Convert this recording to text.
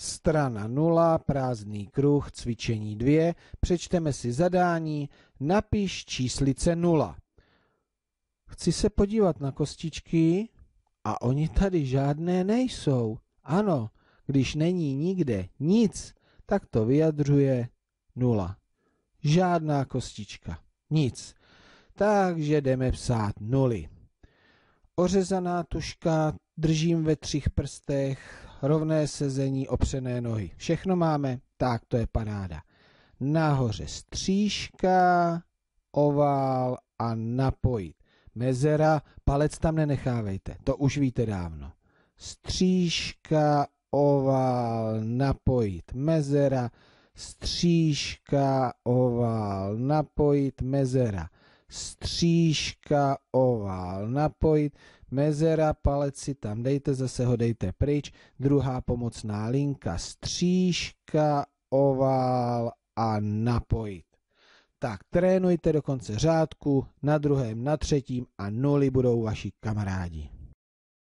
Strana 0, prázdný kruh, cvičení 2, přečteme si zadání, napiš číslice 0. Chci se podívat na kostičky a oni tady žádné nejsou. Ano, když není nikde nic, tak to vyjadřuje 0. Žádná kostička, nic. Takže jdeme psát nuly. Ořezaná tuška držím ve třích prstech, rovné sezení, opřené nohy. Všechno máme, tak to je paráda. Nahoře střížka, ovál a napojit. Mezera, palec tam nenechávejte, to už víte dávno. Střížka, ovál, napojit. Mezera, střížka, ovál, napojit, mezera střížka, ovál, napojit, mezera, palec si tam dejte, zase ho dejte pryč, druhá pomocná linka, střížka, ovál a napojit. Tak trénujte do konce řádku, na druhém, na třetím a nuly budou vaši kamarádi.